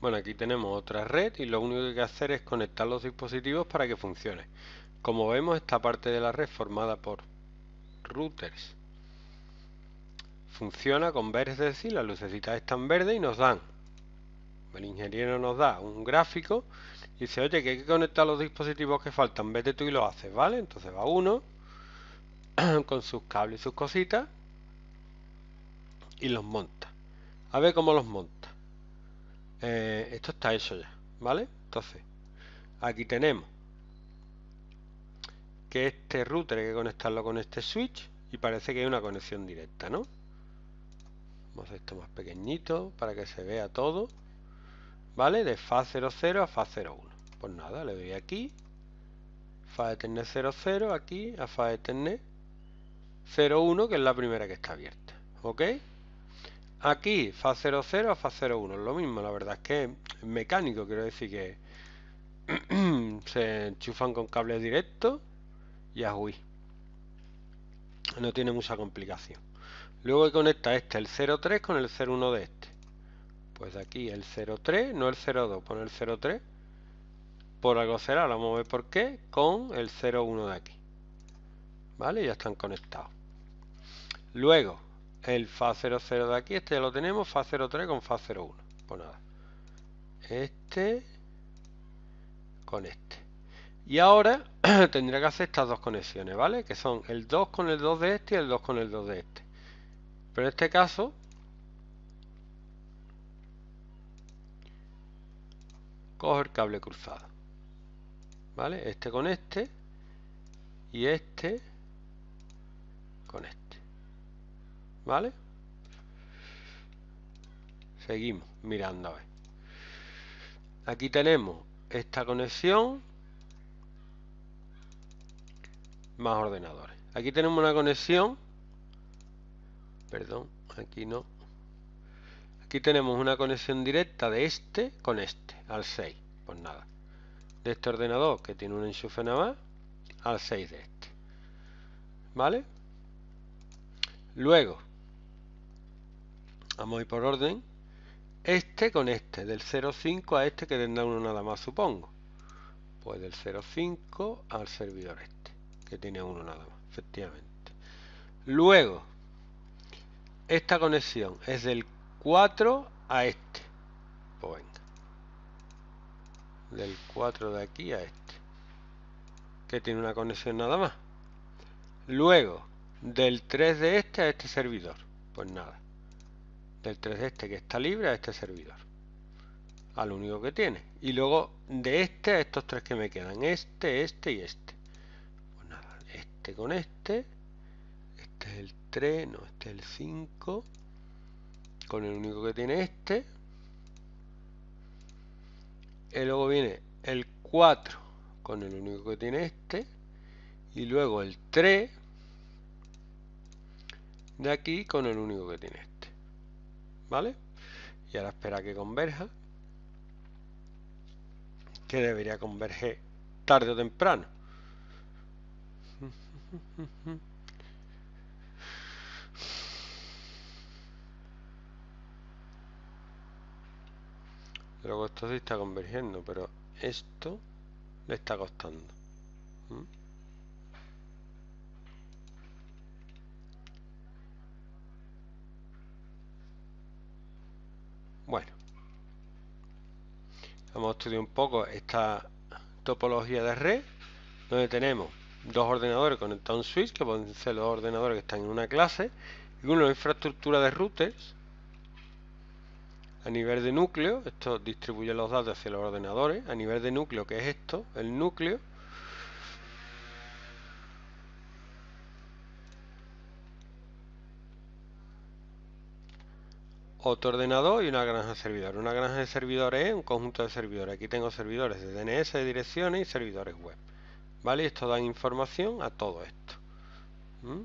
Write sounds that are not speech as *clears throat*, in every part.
Bueno, aquí tenemos otra red y lo único que hay que hacer es conectar los dispositivos para que funcione. Como vemos, esta parte de la red formada por routers funciona con verde, es decir, las lucecitas están verdes y nos dan. El ingeniero nos da un gráfico y dice, oye, que hay que conectar los dispositivos que faltan, vete tú y lo haces, ¿vale? Entonces va uno *clears throat* con sus cables y sus cositas y los monta. A ver cómo los monta. Eh, esto está eso ya, ¿vale? Entonces, aquí tenemos que este router hay que conectarlo con este switch y parece que hay una conexión directa, ¿no? Vamos a hacer esto más pequeñito para que se vea todo, ¿vale? De FA00 a FA01. Pues nada, le doy aquí, FA Ethernet 00, aquí a FA Ethernet 01, que es la primera que está abierta, ¿ok? Aquí, fa 00 a fa 01, lo mismo, la verdad es que es mecánico, quiero decir que *clears throat* se enchufan con cables directos y a No tiene mucha complicación. Luego conecta este, el 03 con el 01 de este. Pues aquí el 03, no el 02, con el 03. Por algo será, lo vamos a ver por qué, con el 01 de aquí. ¿Vale? Ya están conectados. Luego, el FA00 de aquí, este ya lo tenemos, FA03 con FA01. Pues nada, este con este. Y ahora *clears throat* Tendría que hacer estas dos conexiones, ¿vale? Que son el 2 con el 2 de este y el 2 con el 2 de este. Pero en este caso... Cojo el cable cruzado. ¿Vale? Este con este. Y este con este. ¿Vale? Seguimos mirando a ver. Aquí tenemos esta conexión más ordenadores. Aquí tenemos una conexión. Perdón, aquí no. Aquí tenemos una conexión directa de este con este, al 6. Pues nada. De este ordenador que tiene un enchufe nada más, al 6 de este. ¿Vale? Luego, Vamos a ir por orden. Este con este, del 0,5 a este que tendrá uno nada más, supongo. Pues del 0,5 al servidor este, que tiene uno nada más, efectivamente. Luego, esta conexión es del 4 a este. Pues venga. Del 4 de aquí a este. Que tiene una conexión nada más. Luego, del 3 de este a este servidor. Pues nada del 3 de este que está libre a este servidor al único que tiene y luego de este a estos tres que me quedan este, este y este pues nada, este con este este es el 3, no, este es el 5 con el único que tiene este y luego viene el 4 con el único que tiene este y luego el 3 de aquí con el único que tiene este ¿vale? Y ahora espera que converja, que debería converger tarde o temprano. Luego esto sí está convergiendo, pero esto le está costando. Bueno, vamos a estudiar un poco esta topología de red, donde tenemos dos ordenadores conectados a un switch, que pueden ser los ordenadores que están en una clase, y una infraestructura de routers a nivel de núcleo, esto distribuye los datos hacia los ordenadores, a nivel de núcleo, que es esto, el núcleo, otro ordenador y una granja de servidores. Una granja de servidores es un conjunto de servidores. Aquí tengo servidores de DNS, de direcciones y servidores web. ¿Vale? Esto da información a todo esto. ¿Mm?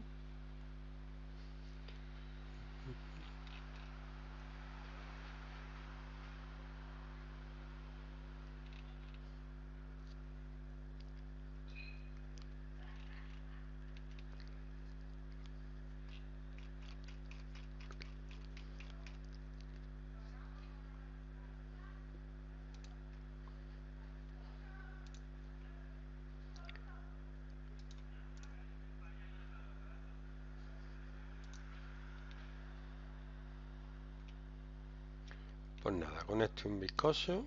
Pues nada, con esto un viscoso